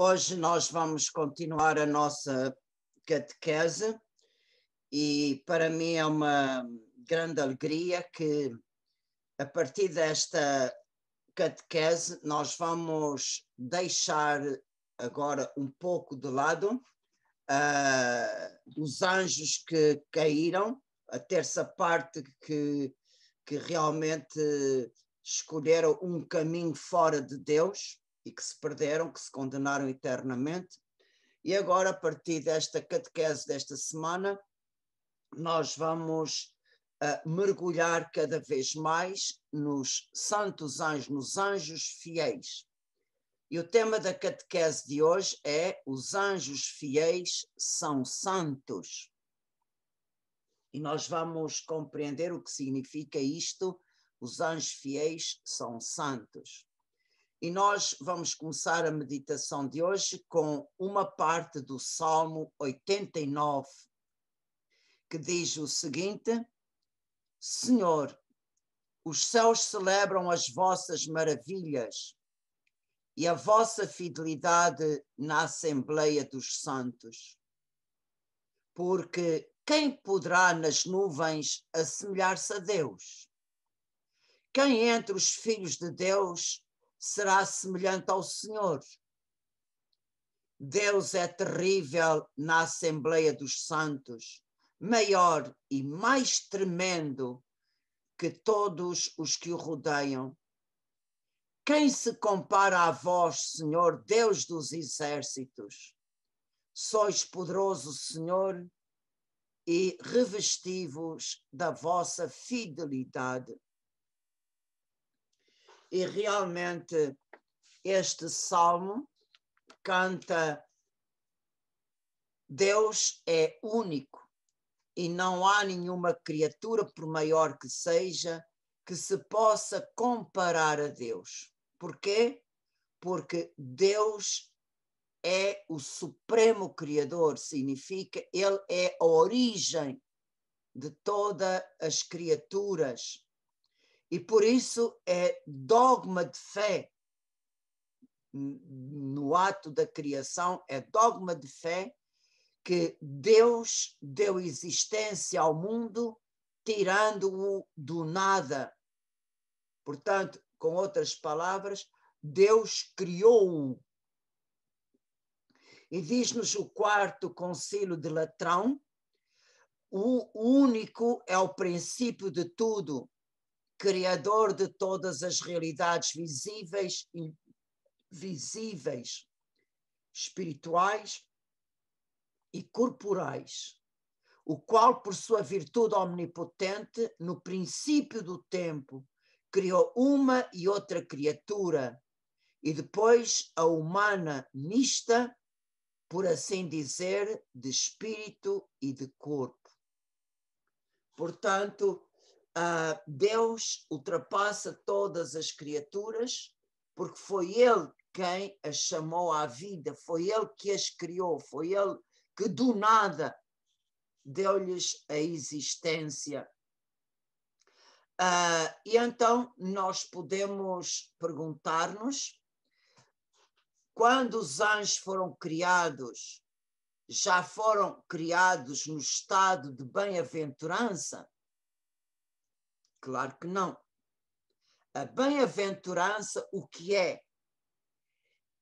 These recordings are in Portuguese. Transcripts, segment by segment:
Hoje nós vamos continuar a nossa catequese e para mim é uma grande alegria que a partir desta catequese nós vamos deixar agora um pouco de lado uh, os anjos que caíram, a terça parte que, que realmente escolheram um caminho fora de Deus e que se perderam, que se condenaram eternamente. E agora, a partir desta catequese desta semana, nós vamos uh, mergulhar cada vez mais nos santos anjos, nos anjos fiéis. E o tema da catequese de hoje é Os anjos fiéis são santos. E nós vamos compreender o que significa isto. Os anjos fiéis são santos. E nós vamos começar a meditação de hoje com uma parte do Salmo 89, que diz o seguinte: Senhor, os céus celebram as vossas maravilhas e a vossa fidelidade na Assembleia dos Santos. Porque quem poderá nas nuvens assemelhar-se a Deus? Quem entre os filhos de Deus será semelhante ao Senhor. Deus é terrível na Assembleia dos Santos, maior e mais tremendo que todos os que o rodeiam. Quem se compara a vós, Senhor, Deus dos exércitos? Sois poderoso, Senhor, e revesti-vos da vossa fidelidade e realmente este salmo canta Deus é único e não há nenhuma criatura, por maior que seja, que se possa comparar a Deus. por quê Porque Deus é o supremo criador, significa ele é a origem de todas as criaturas. E por isso é dogma de fé no ato da criação, é dogma de fé que Deus deu existência ao mundo tirando-o do nada. Portanto, com outras palavras, Deus criou-o. E diz-nos o quarto concílio de Latrão, o único é o princípio de tudo, Criador de todas as realidades visíveis e visíveis, espirituais e corporais, o qual, por sua virtude omnipotente, no princípio do tempo, criou uma e outra criatura, e depois a humana mista, por assim dizer, de espírito e de corpo. Portanto, Uh, Deus ultrapassa todas as criaturas, porque foi Ele quem as chamou à vida, foi Ele que as criou, foi Ele que do nada deu-lhes a existência. Uh, e então nós podemos perguntar-nos: quando os anjos foram criados, já foram criados no estado de bem-aventurança? Claro que não. A bem-aventurança, o que é?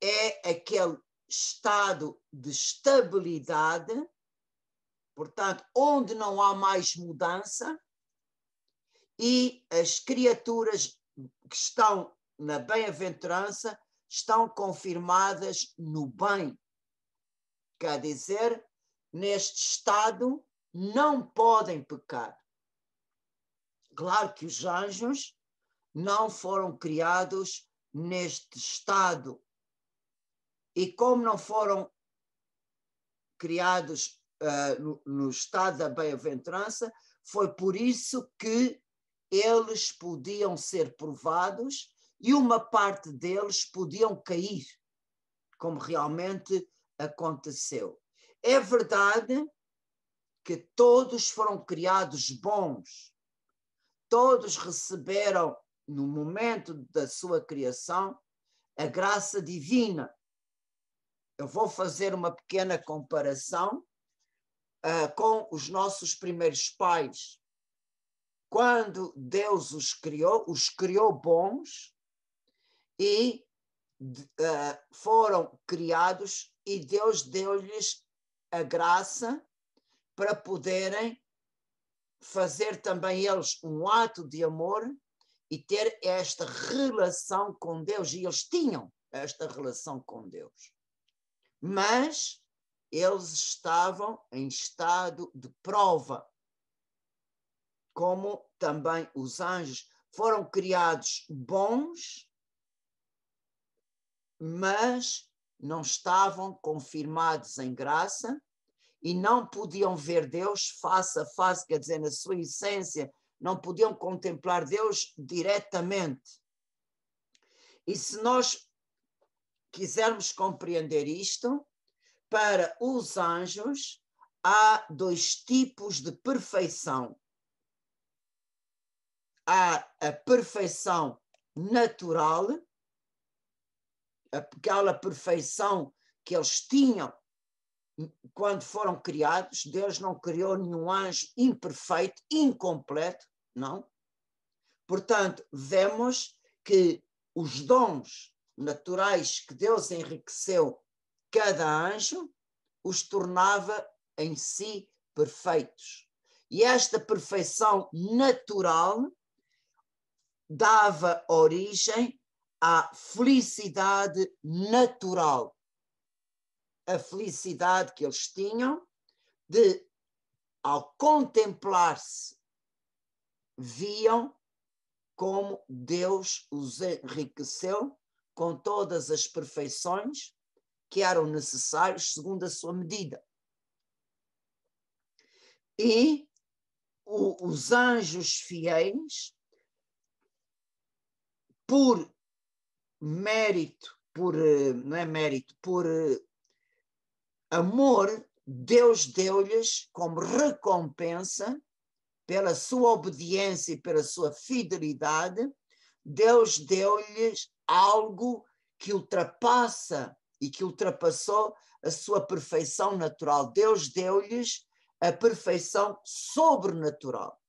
É aquele estado de estabilidade, portanto, onde não há mais mudança, e as criaturas que estão na bem-aventurança estão confirmadas no bem. Quer dizer, neste estado não podem pecar. Claro que os anjos não foram criados neste estado. E como não foram criados uh, no, no estado da bem-aventurança, foi por isso que eles podiam ser provados e uma parte deles podiam cair, como realmente aconteceu. É verdade que todos foram criados bons, todos receberam, no momento da sua criação, a graça divina. Eu vou fazer uma pequena comparação uh, com os nossos primeiros pais. Quando Deus os criou, os criou bons e uh, foram criados, e Deus deu-lhes a graça para poderem fazer também eles um ato de amor e ter esta relação com Deus. E eles tinham esta relação com Deus. Mas eles estavam em estado de prova, como também os anjos foram criados bons, mas não estavam confirmados em graça e não podiam ver Deus face a face, quer dizer, na sua essência, não podiam contemplar Deus diretamente. E se nós quisermos compreender isto, para os anjos há dois tipos de perfeição. Há a perfeição natural, aquela perfeição que eles tinham quando foram criados, Deus não criou nenhum anjo imperfeito, incompleto, não? Portanto, vemos que os dons naturais que Deus enriqueceu cada anjo os tornava em si perfeitos. E esta perfeição natural dava origem à felicidade natural a felicidade que eles tinham de, ao contemplar-se, viam como Deus os enriqueceu com todas as perfeições que eram necessárias segundo a sua medida. E o, os anjos fiéis, por mérito, por eh, não é mérito, por eh, amor Deus deu-lhes como recompensa pela sua obediência e pela sua fidelidade, Deus deu-lhes algo que ultrapassa e que ultrapassou a sua perfeição natural. Deus deu-lhes a perfeição sobrenatural.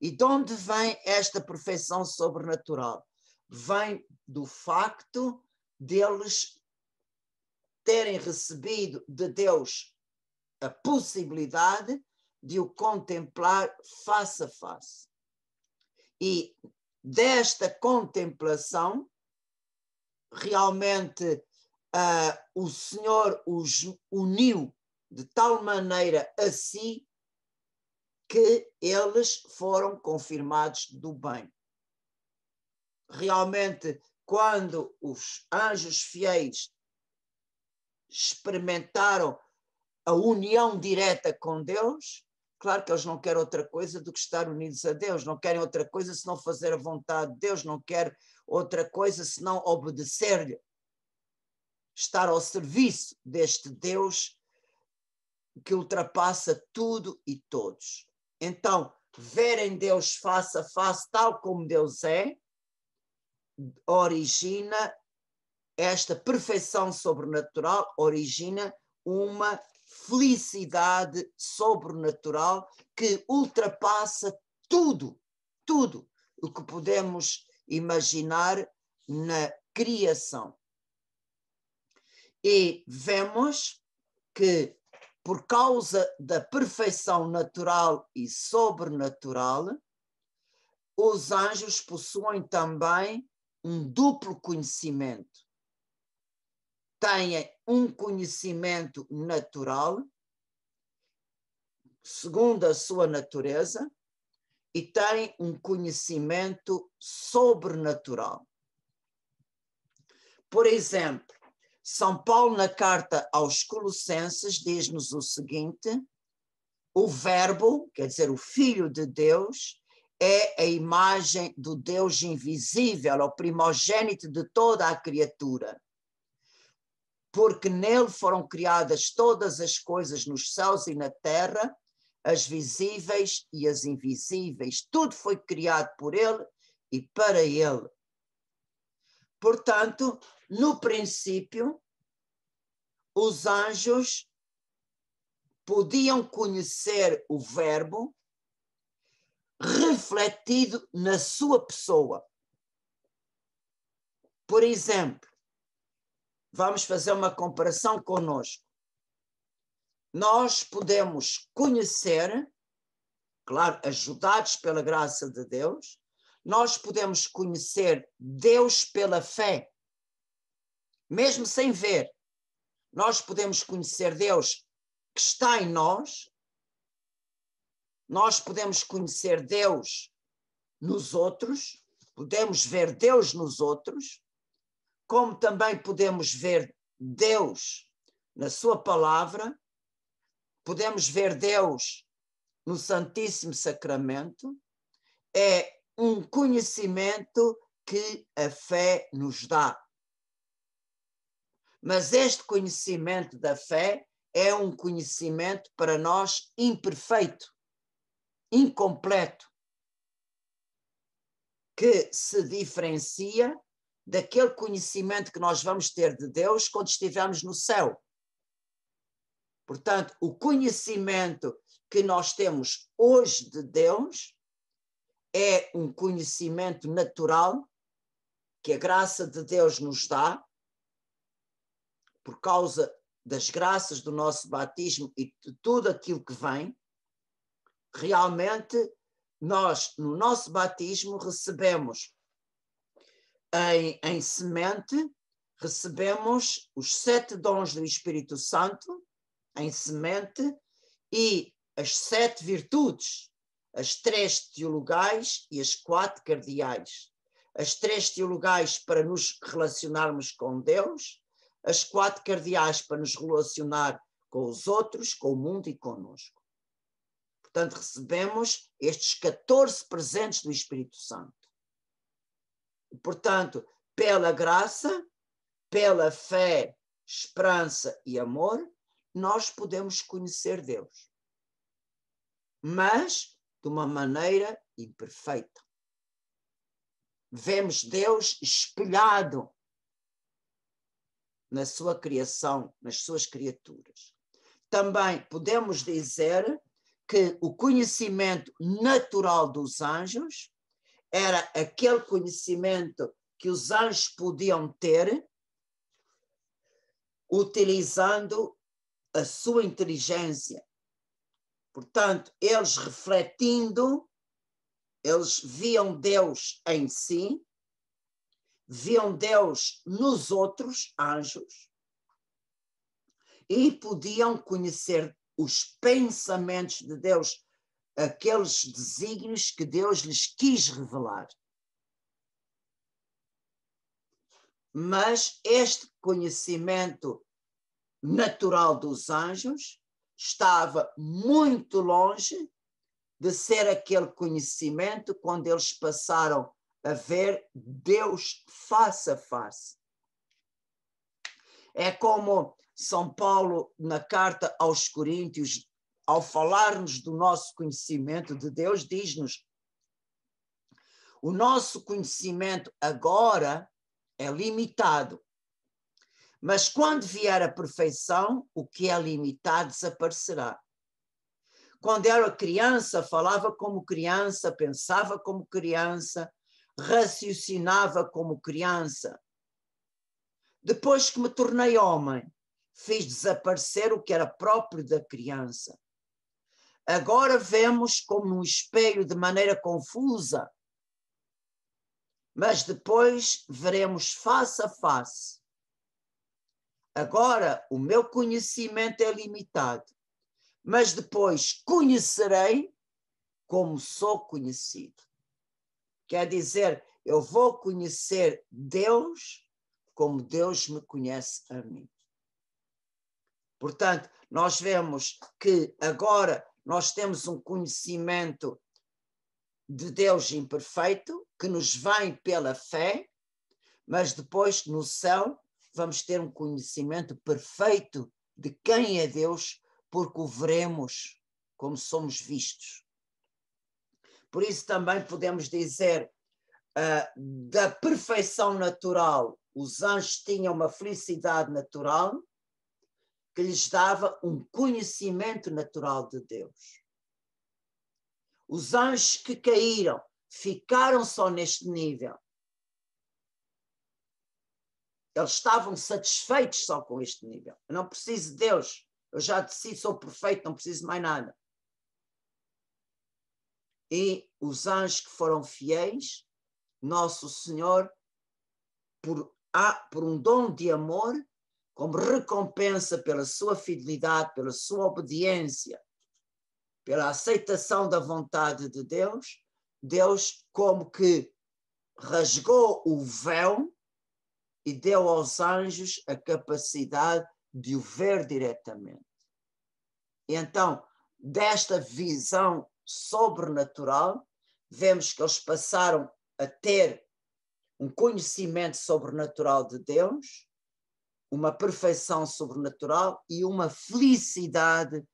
E de onde vem esta perfeição sobrenatural? Vem do facto deles terem recebido de Deus a possibilidade de o contemplar face a face. E desta contemplação, realmente uh, o Senhor os uniu de tal maneira a si que eles foram confirmados do bem. Realmente, quando os anjos fiéis experimentaram a união direta com Deus, claro que eles não querem outra coisa do que estar unidos a Deus, não querem outra coisa senão fazer a vontade de Deus, não querem outra coisa senão obedecer-lhe, estar ao serviço deste Deus que ultrapassa tudo e todos. Então, verem Deus face a face, tal como Deus é, origina esta perfeição sobrenatural origina uma felicidade sobrenatural que ultrapassa tudo, tudo o que podemos imaginar na criação. E vemos que, por causa da perfeição natural e sobrenatural, os anjos possuem também um duplo conhecimento têm um conhecimento natural, segundo a sua natureza, e têm um conhecimento sobrenatural. Por exemplo, São Paulo, na carta aos Colossenses, diz-nos o seguinte: o Verbo, quer dizer, o Filho de Deus, é a imagem do Deus invisível, é o primogênito de toda a criatura porque nele foram criadas todas as coisas nos céus e na terra, as visíveis e as invisíveis. Tudo foi criado por ele e para ele. Portanto, no princípio, os anjos podiam conhecer o Verbo refletido na sua pessoa. Por exemplo, vamos fazer uma comparação conosco. Nós podemos conhecer, claro, ajudados pela graça de Deus, nós podemos conhecer Deus pela fé, mesmo sem ver. Nós podemos conhecer Deus que está em nós, nós podemos conhecer Deus nos outros, podemos ver Deus nos outros, como também podemos ver Deus na Sua palavra, podemos ver Deus no Santíssimo Sacramento, é um conhecimento que a fé nos dá. Mas este conhecimento da fé é um conhecimento para nós imperfeito, incompleto, que se diferencia daquele conhecimento que nós vamos ter de Deus quando estivermos no céu. Portanto, o conhecimento que nós temos hoje de Deus é um conhecimento natural que a graça de Deus nos dá por causa das graças do nosso batismo e de tudo aquilo que vem. Realmente, nós, no nosso batismo, recebemos em, em semente, recebemos os sete dons do Espírito Santo, em semente, e as sete virtudes, as três teologais e as quatro cardeais. As três teologais para nos relacionarmos com Deus, as quatro cardeais para nos relacionar com os outros, com o mundo e conosco. Portanto, recebemos estes 14 presentes do Espírito Santo. Portanto, pela graça, pela fé, esperança e amor, nós podemos conhecer Deus. Mas de uma maneira imperfeita. Vemos Deus espelhado na sua criação, nas suas criaturas. Também podemos dizer que o conhecimento natural dos anjos era aquele conhecimento que os anjos podiam ter, utilizando a sua inteligência. Portanto, eles refletindo, eles viam Deus em si, viam Deus nos outros anjos e podiam conhecer os pensamentos de Deus aqueles desígnios que Deus lhes quis revelar. Mas este conhecimento natural dos anjos estava muito longe de ser aquele conhecimento quando eles passaram a ver Deus face a face. É como São Paulo, na carta aos Coríntios, ao falarmos do nosso conhecimento de Deus, diz-nos: o nosso conhecimento agora é limitado, mas quando vier a perfeição, o que é limitado desaparecerá. Quando era criança, falava como criança, pensava como criança, raciocinava como criança. Depois que me tornei homem, fiz desaparecer o que era próprio da criança. Agora vemos como um espelho de maneira confusa, mas depois veremos face a face. Agora o meu conhecimento é limitado, mas depois conhecerei como sou conhecido. Quer dizer, eu vou conhecer Deus como Deus me conhece a mim. Portanto, nós vemos que agora nós temos um conhecimento de Deus imperfeito, que nos vem pela fé, mas depois no céu vamos ter um conhecimento perfeito de quem é Deus, porque o veremos como somos vistos. Por isso também podemos dizer uh, da perfeição natural, os anjos tinham uma felicidade natural, que lhes dava um conhecimento natural de Deus. Os anjos que caíram ficaram só neste nível. Eles estavam satisfeitos só com este nível. Eu não preciso de Deus. Eu já decido, sou perfeito, não preciso de mais nada. E os anjos que foram fiéis, Nosso Senhor, por, ah, por um dom de amor, como recompensa pela sua fidelidade, pela sua obediência, pela aceitação da vontade de Deus, Deus como que rasgou o véu e deu aos anjos a capacidade de o ver diretamente. E então, desta visão sobrenatural, vemos que eles passaram a ter um conhecimento sobrenatural de Deus uma perfeição sobrenatural e uma felicidade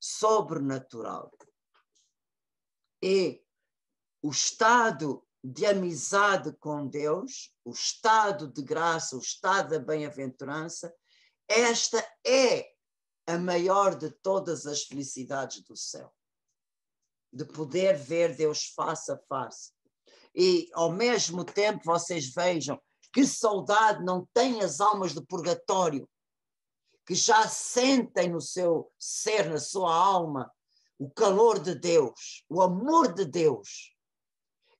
sobrenatural. e é o estado de amizade com Deus, o estado de graça, o estado da bem-aventurança, esta é a maior de todas as felicidades do céu. De poder ver Deus face a face. E ao mesmo tempo, vocês vejam, que saudade não têm as almas do purgatório, que já sentem no seu ser, na sua alma, o calor de Deus, o amor de Deus.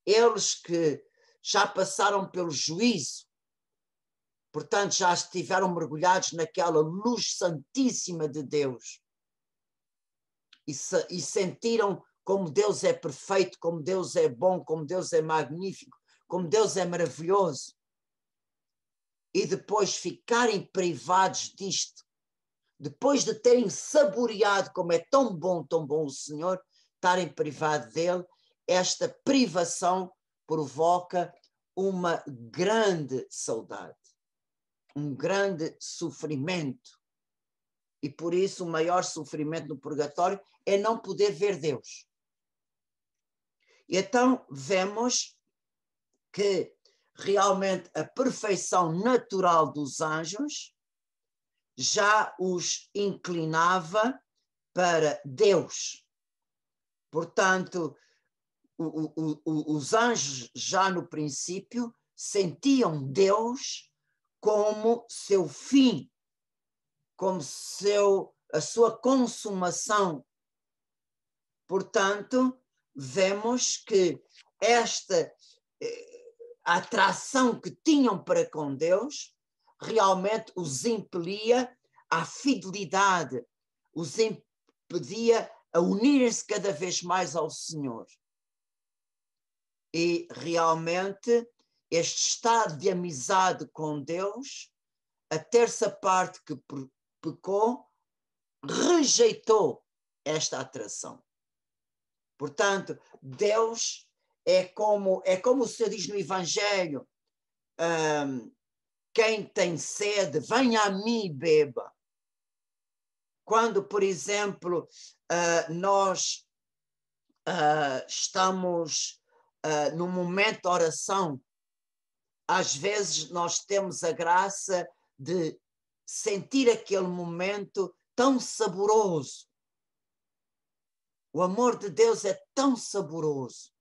Eles que já passaram pelo juízo, portanto, já estiveram mergulhados naquela luz santíssima de Deus e, se, e sentiram como Deus é perfeito, como Deus é bom, como Deus é magnífico, como Deus é maravilhoso e depois ficarem privados disto, depois de terem saboreado como é tão bom, tão bom o Senhor, estarem privados dele, esta privação provoca uma grande saudade, um grande sofrimento. E por isso o maior sofrimento no purgatório é não poder ver Deus. E então vemos que realmente a perfeição natural dos anjos, já os inclinava para Deus. Portanto, o, o, o, os anjos, já no princípio, sentiam Deus como seu fim, como seu, a sua consumação. Portanto, vemos que esta, eh, a atração que tinham para com Deus, realmente os impelia à fidelidade, os impedia a unirem-se cada vez mais ao Senhor. E realmente este estado de amizade com Deus, a terça parte que pecou, rejeitou esta atração. Portanto, Deus é como, é como Senhor diz no Evangelho: um, quem tem sede, venha a mim e beba. Quando, por exemplo, uh, nós uh, estamos uh, no momento de oração, às vezes nós temos a graça de sentir aquele momento tão saboroso. O amor de Deus é tão saboroso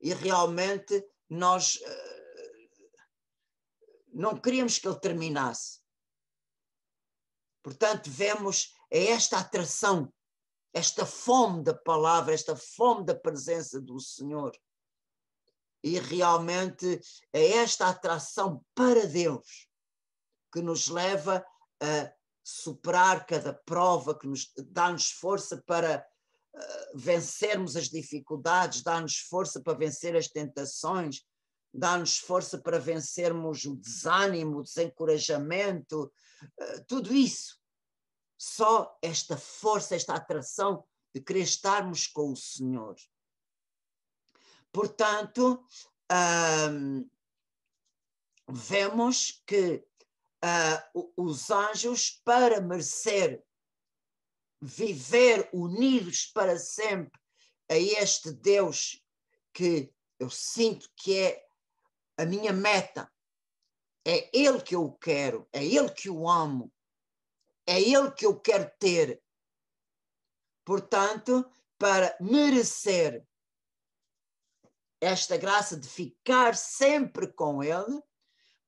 e realmente nós eh, não queríamos que ele terminasse. Portanto, vemos é esta atração, esta fome da palavra, esta fome da presença do Senhor. E realmente é esta atração para Deus que nos leva a superar cada prova, que nos dá-nos força para eh, vencermos as dificuldades, dá-nos força para vencer as tentações, dá-nos força para vencermos o desânimo, o desencorajamento, eh, tudo isso. Só esta força, esta atração de querer estarmos com o Senhor. Portanto, hum, vemos que eh, os anjos, para merecer viver unidos para sempre a este Deus que eu sinto que é a minha meta. É Ele que eu quero, é Ele que eu amo, é Ele que eu quero ter. Portanto, para merecer esta graça de ficar sempre com Ele,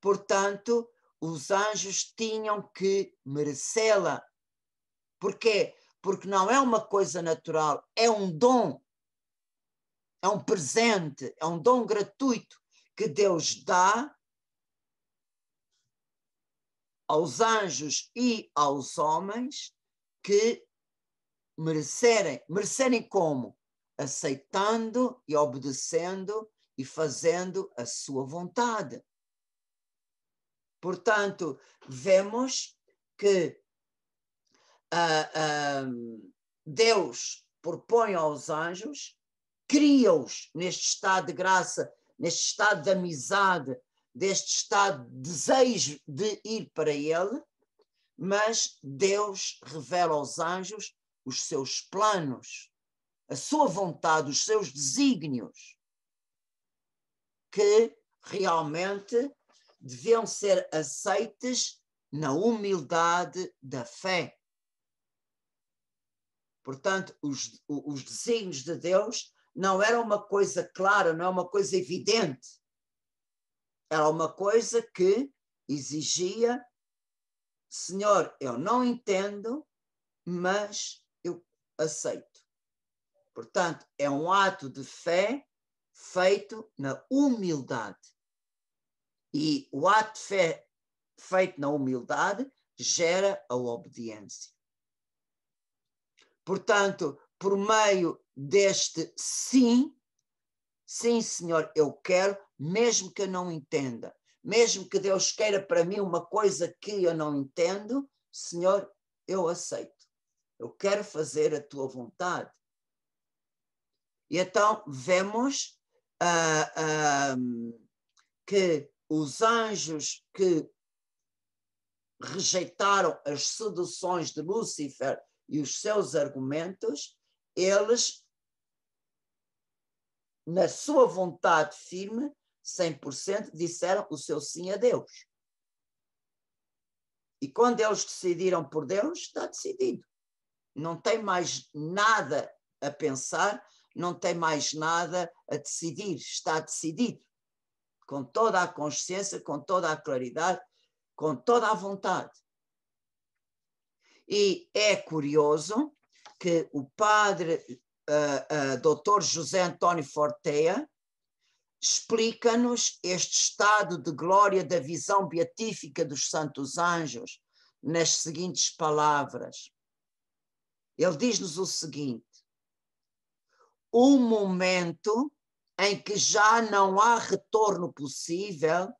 portanto, os anjos tinham que merecê-la. Porquê? porque não é uma coisa natural, é um dom, é um presente, é um dom gratuito que Deus dá aos anjos e aos homens que merecerem. Merecerem como? Aceitando e obedecendo e fazendo a sua vontade. Portanto, vemos que uh, uh, Deus propõe aos anjos, cria-os neste estado de graça, neste estado de amizade, deste estado de desejo de ir para Ele, mas Deus revela aos anjos os seus planos, a sua vontade, os seus desígnios, que realmente deviam ser aceites na humildade da fé. Portanto, os, os desígnios de Deus não era uma coisa clara, não é uma coisa evidente. Era uma coisa que exigia, Senhor, eu não entendo, mas eu aceito. Portanto, é um ato de fé feito na humildade. E o ato de fé feito na humildade gera a obediência. Portanto, por meio deste sim, sim, Senhor, eu quero, mesmo que eu não entenda, mesmo que Deus queira para mim uma coisa que eu não entendo, Senhor, eu aceito. Eu quero fazer a tua vontade. E então vemos uh, uh, que os anjos que rejeitaram as seduções de Lúcifer e os seus argumentos, eles, na sua vontade firme, 100%, disseram o seu sim a Deus. E quando eles decidiram por Deus, está decidido. Não tem mais nada a pensar, não tem mais nada a decidir, está decidido. Com toda a consciência, com toda a claridade, com toda a vontade. E é curioso que o padre uh, eh, uh, eh, Dr. José António Fortea explica-nos este estado de glória da visão beatífica dos santos anjos nas seguintes palavras. Ele diz-nos o seguinte: um momento em que já não há retorno possível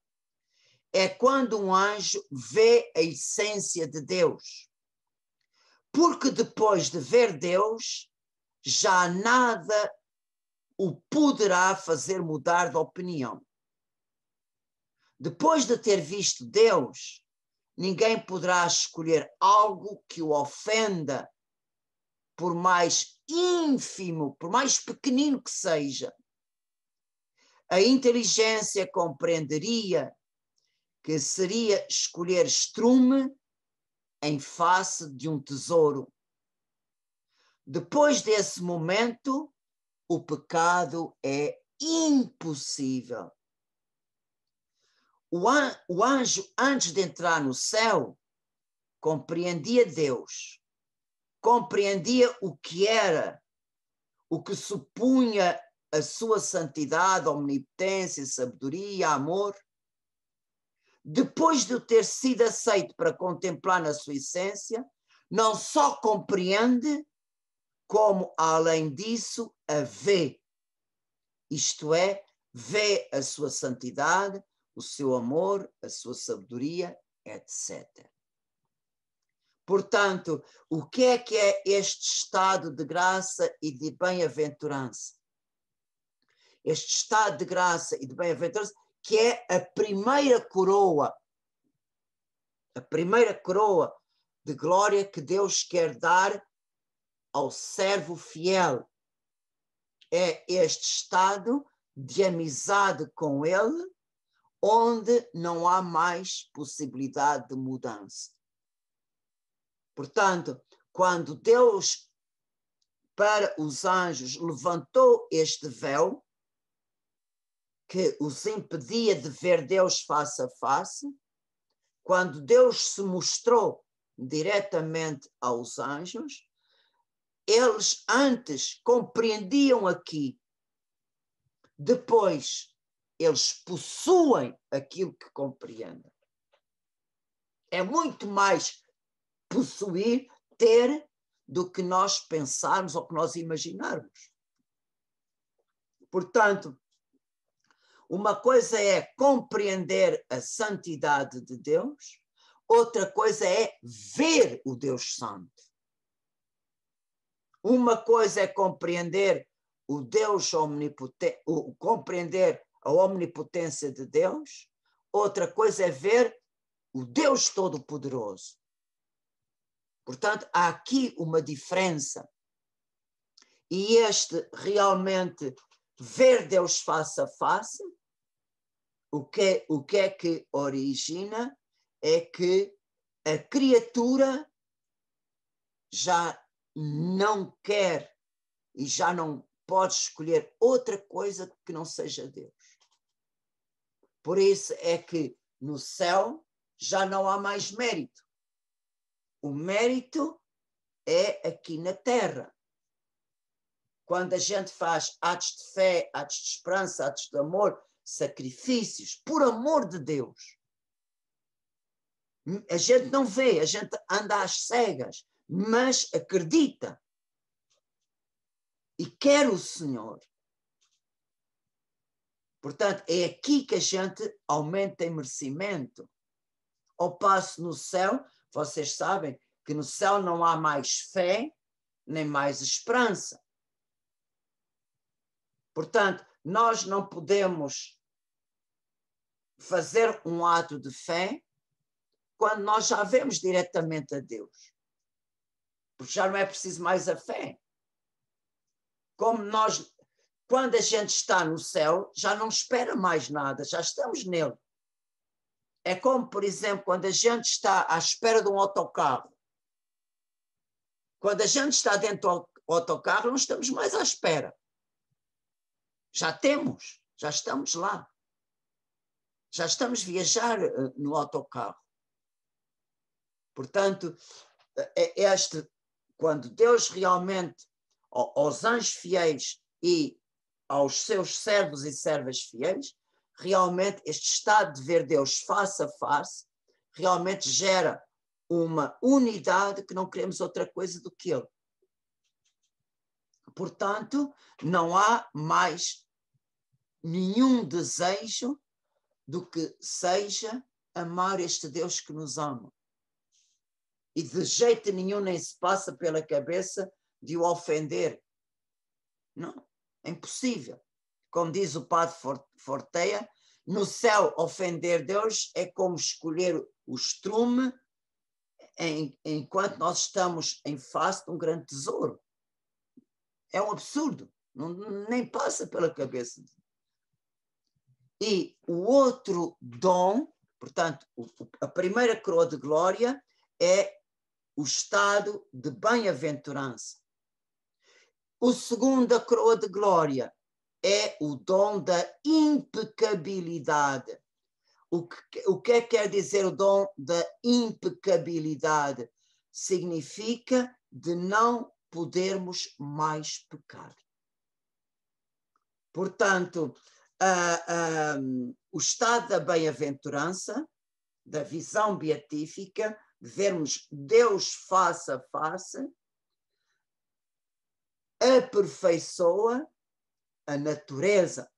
é quando um anjo vê a essência de Deus porque depois de ver Deus, já nada o poderá fazer mudar de opinião. Depois de ter visto Deus, ninguém poderá escolher algo que o ofenda, por mais ínfimo, por mais pequenino que seja. A inteligência compreenderia que seria escolher estrume em face de um tesouro. Depois desse momento, o pecado é impossível. O, anjo, antes de entrar no céu, compreendia Deus, compreendia o que era, o que supunha a sua santidade, omnipotência, sabedoria, amor depois de ter sido aceito para contemplar na sua essência, não só compreende, como além disso a vê. Isto é, vê a sua santidade, o seu amor, a sua sabedoria, etc. Portanto, o que é que é este estado de graça e de bem-aventurança? Este estado de graça e de bem-aventurança que é a primeira coroa, a primeira coroa de glória que Deus quer dar ao servo fiel. É este estado de amizade com Ele, onde não há mais possibilidade de mudança. Portanto, quando Deus para os anjos levantou este véu, que os impedia de ver Deus face a face, quando Deus se mostrou diretamente aos anjos, eles antes compreendiam aqui, depois eles possuem aquilo que compreendem. É muito mais possuir, ter, do que nós pensarmos ou que nós imaginarmos. Portanto, uma coisa é compreender a santidade de Deus, outra coisa é ver o Deus Santo. Uma coisa é compreender o Deus omnipotente, o, compreender a omnipotência de Deus, outra coisa é ver o Deus Todo-Poderoso. Portanto, há aqui uma diferença. E este realmente ver Deus face a face o que, o que é que origina é que a criatura já não quer e já não pode escolher outra coisa que não seja Deus. Por isso é que no céu já não há mais mérito. O mérito é aqui na terra. Quando a gente faz atos de fé, atos de esperança, atos de amor, sacrifícios, por amor de Deus. A gente não vê, a gente anda às cegas, mas acredita. E quer o Senhor. Portanto, é aqui que a gente aumenta em merecimento. Ao passo no céu, vocês sabem que no céu não há mais fé, nem mais esperança. Portanto, nós não podemos fazer um ato de fé quando nós já vemos diretamente a Deus. Porque já não é preciso mais a fé. Como nós, quando a gente está no céu, já não espera mais nada, já estamos nele. É como, por exemplo, quando a gente está à espera de um autocarro. Quando a gente está dentro do autocarro, não estamos mais à espera. Já temos, já estamos lá já estamos a viajar eh, no autocarro. Portanto, eh, é este, quando Deus realmente, aos anjos fiéis e aos seus servos e servas fiéis, realmente este estado de ver Deus face a face, realmente gera uma unidade que não queremos outra coisa do que Ele. Portanto, não há mais nenhum desejo do que seja amar este Deus que nos ama. E de jeito nenhum nem se passa pela cabeça de o ofender. Não, é impossível. Como diz o padre Forteia, no céu ofender Deus é como escolher o estrume em, enquanto nós estamos em face de um grande tesouro. É um absurdo, não, nem passa pela cabeça e o outro dom, portanto, a primeira coroa de glória é o estado de bem-aventurança. O segundo, a coroa de glória, é o dom da impecabilidade. O que, o que é que quer dizer o dom da impecabilidade? Significa de não podermos mais pecar. Portanto, o estado da bem-aventurança, da visão beatífica, vermos Deus face a face, aperfeiçoa a natureza,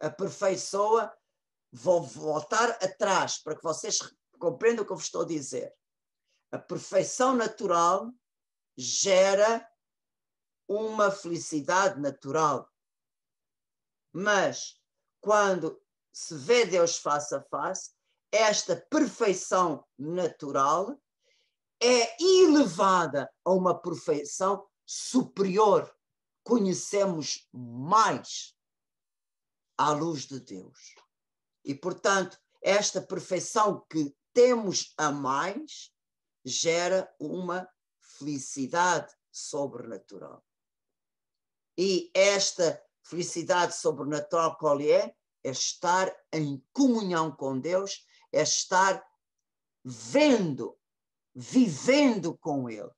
aperfeiçoa. Vou voltar atrás para que vocês compreendam o que eu vos estou a dizer. A perfeição natural gera uma felicidade natural. Mas quando se vê Deus face a face, esta perfeição natural é elevada a uma perfeição superior. Conhecemos mais à luz de Deus. E, portanto, esta perfeição que temos a mais gera uma felicidade sobrenatural. E esta Felicidade sobrenatural qual é? É estar em comunhão com Deus, é estar vendo, vivendo com Ele.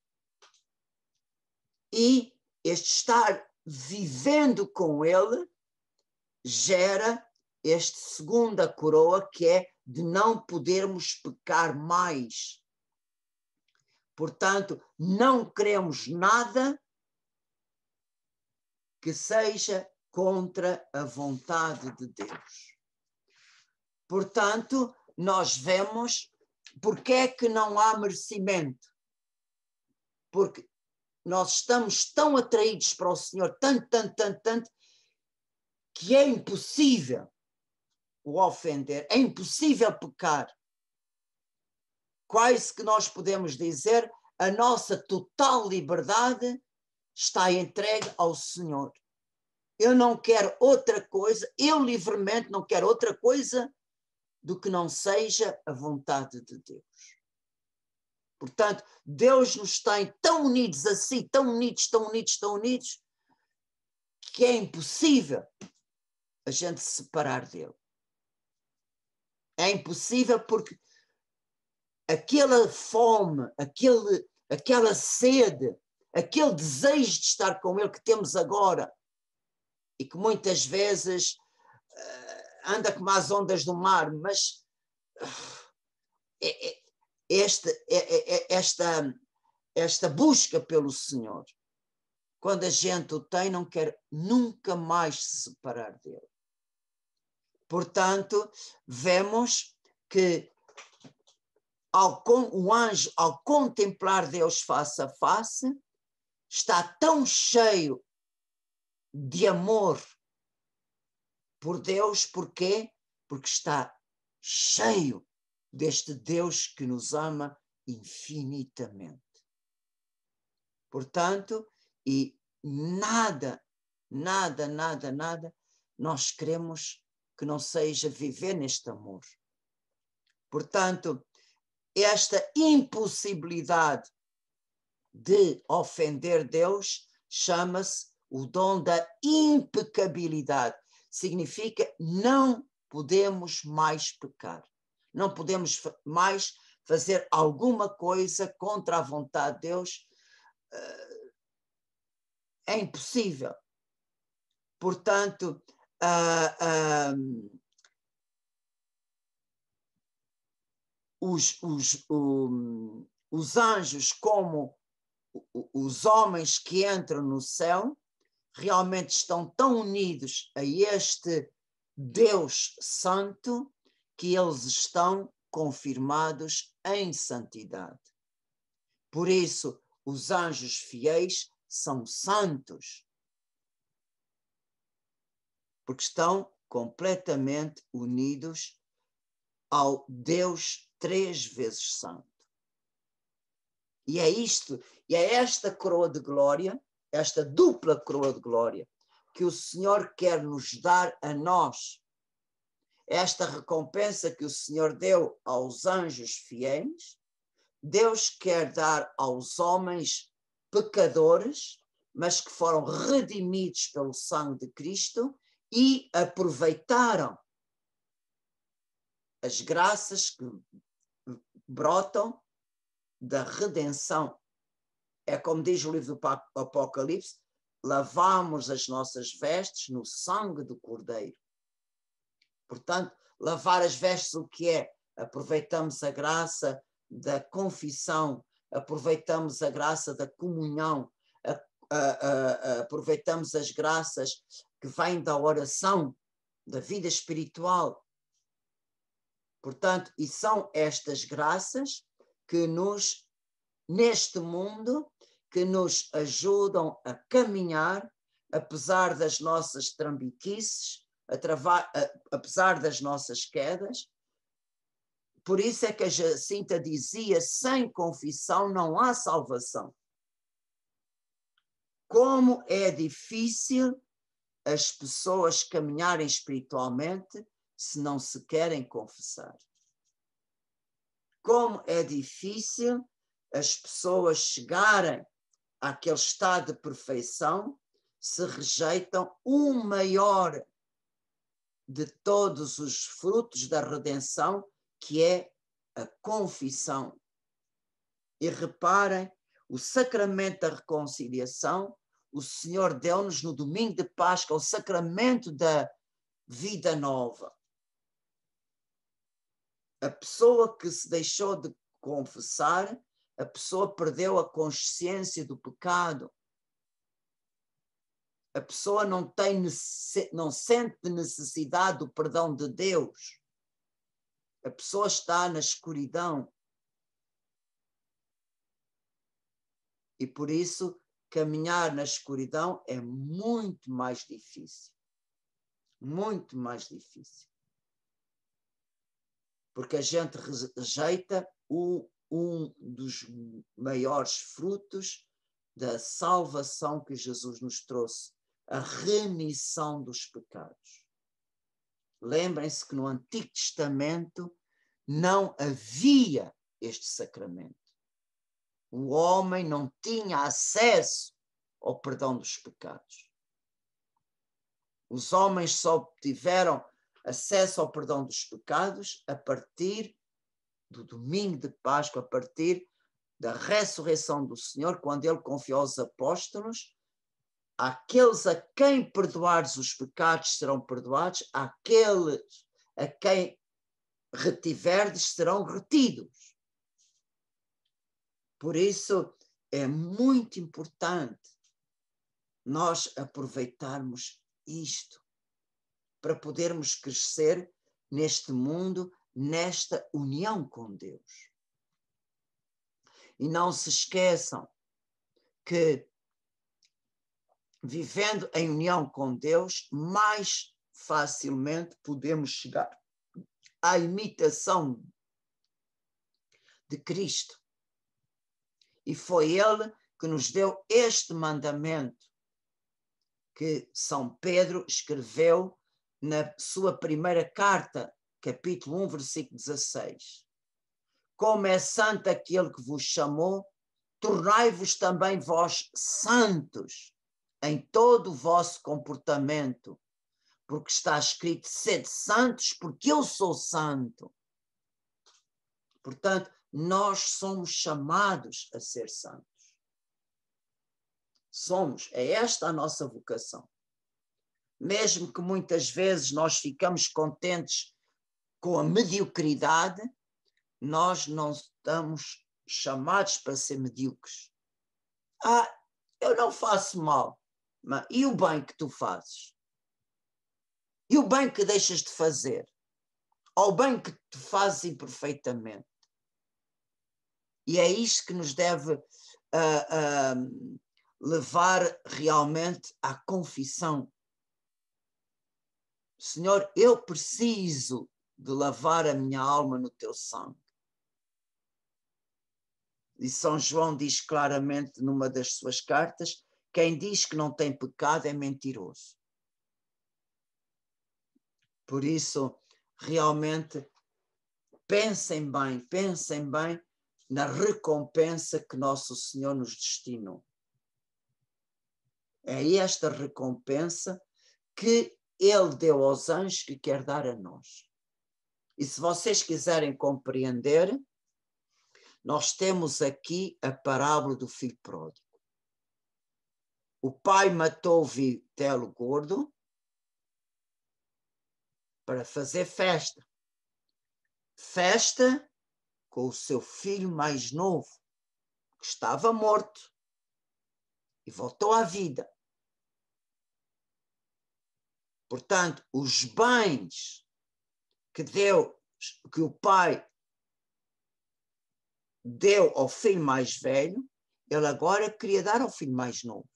E este estar vivendo com Ele gera esta segunda coroa que é de não podermos pecar mais. Portanto, não queremos nada que seja contra a vontade de Deus. Portanto, nós vemos porque é que não há merecimento. Porque nós estamos tão atraídos para o Senhor, tanto, tanto, tanto, tanto, que é impossível o ofender, é impossível pecar. Quais que nós podemos dizer a nossa total liberdade está entregue ao Senhor eu não quero outra coisa, eu livremente não quero outra coisa do que não seja a vontade de Deus. Portanto, Deus nos tem tão unidos assim, tão unidos, tão unidos, tão unidos, que é impossível a gente se separar dele. É impossível porque aquela fome, aquele, aquela sede, aquele desejo de estar com ele que temos agora, e que muitas vezes uh, anda como as ondas do mar, mas uh, é, é, esta, é, é, é, esta, esta busca pelo Senhor, quando a gente o tem, não quer nunca mais se separar dele. Portanto, vemos que ao, o anjo, ao contemplar Deus face a face, está tão cheio de amor por Deus, porquê? Porque está cheio deste Deus que nos ama infinitamente. Portanto, e nada, nada, nada, nada, nós queremos que não seja viver neste amor. Portanto, esta impossibilidade de ofender Deus chama-se o dom da impecabilidade. Significa não podemos mais pecar. Não podemos mais fazer alguma coisa contra a vontade de Deus. Ah, é impossível. Portanto, uh, uh, os, os, um, os anjos, como os homens que entram no céu, realmente estão tão unidos a este Deus Santo que eles estão confirmados em santidade. Por isso, os anjos fiéis são santos, porque estão completamente unidos ao Deus três vezes santo. E é isto, e é esta coroa de glória esta dupla coroa de glória que o Senhor quer nos dar a nós. Esta recompensa que o Senhor deu aos anjos fiéis, Deus quer dar aos homens pecadores, mas que foram redimidos pelo sangue de Cristo e aproveitaram as graças que brotam da redenção é como diz o livro do Apocalipse: lavamos as nossas vestes no sangue do Cordeiro. Portanto, lavar as vestes, o que é? Aproveitamos a graça da confissão, aproveitamos a graça da comunhão, a, a, a, aproveitamos as graças que vêm da oração, da vida espiritual. Portanto, e são estas graças que nos neste mundo que nos ajudam a caminhar, apesar das nossas trambiquices, a, apesar das nossas quedas. Por isso é que a Jacinta dizia: sem confissão não há salvação. Como é difícil as pessoas caminharem espiritualmente se não se querem confessar. Como é difícil as pessoas chegarem àquele estado de perfeição, se rejeitam o um maior de todos os frutos da redenção, que é a confissão. E reparem, o sacramento da reconciliação, o Senhor deu-nos no domingo de Páscoa o sacramento da vida nova. A pessoa que se deixou de confessar a pessoa perdeu a consciência do pecado. A pessoa não, tem, não sente necessidade do perdão de Deus. A pessoa está na escuridão. E por isso, caminhar na escuridão é muito mais difícil. Muito mais difícil. Porque a gente rejeita o um dos maiores frutos da salvação que Jesus nos trouxe, a remissão dos pecados. Lembrem-se que no Antigo Testamento não havia este sacramento. O homem não tinha acesso ao perdão dos pecados. Os homens só tiveram acesso ao perdão dos pecados a partir do domingo de Páscoa, a partir da ressurreição do Senhor, quando ele confiou aos apóstolos: Aqueles a quem perdoares os pecados serão perdoados, aqueles a quem retiverdes serão retidos. Por isso é muito importante nós aproveitarmos isto para podermos crescer neste mundo nesta união com Deus. E não se esqueçam que, vivendo em união com Deus, mais facilmente podemos chegar à imitação de Cristo. E foi Ele que nos deu este mandamento, que São Pedro escreveu na sua primeira carta capítulo 1, versículo 16. Como é santo aquele que vos chamou, tornai-vos também vós santos em todo o vosso comportamento, porque está escrito: sede santos, porque eu sou santo. Portanto, nós somos chamados a ser santos. Somos, é esta a nossa vocação. Mesmo que muitas vezes nós ficamos contentes com a mediocridade, nós não estamos chamados para ser medíocres. Ah, eu não faço mal. Mas e o bem que tu fazes? E o bem que deixas de fazer? Ou o bem que tu fazes imperfeitamente? E é isto que nos deve uh, uh, levar realmente à confissão. Senhor, eu preciso de lavar a minha alma no teu sangue. E São João diz claramente numa das suas cartas: quem diz que não tem pecado é mentiroso. Por isso, realmente, pensem bem, pensem bem na recompensa que Nosso Senhor nos destinou. É esta recompensa que Ele deu aos anjos que quer dar a nós. E se vocês quiserem compreender, nós temos aqui a parábola do filho pródigo. O pai matou o vitelo gordo para fazer festa. Festa com o seu filho mais novo, que estava morto e voltou à vida. Portanto, os bens que Deus, que o pai deu ao filho mais velho, ele agora queria dar ao filho mais novo.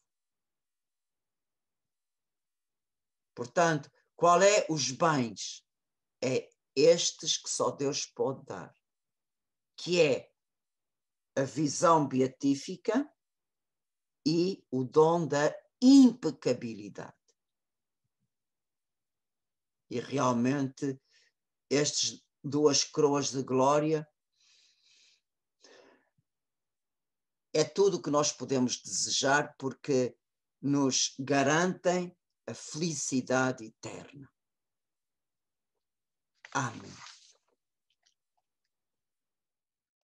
Portanto, qual é os bens? É estes que só Deus pode dar, que é a visão beatífica e o dom da impecabilidade. E realmente estas duas coroas de glória, é tudo o que nós podemos desejar porque nos garantem a felicidade eterna. Amém.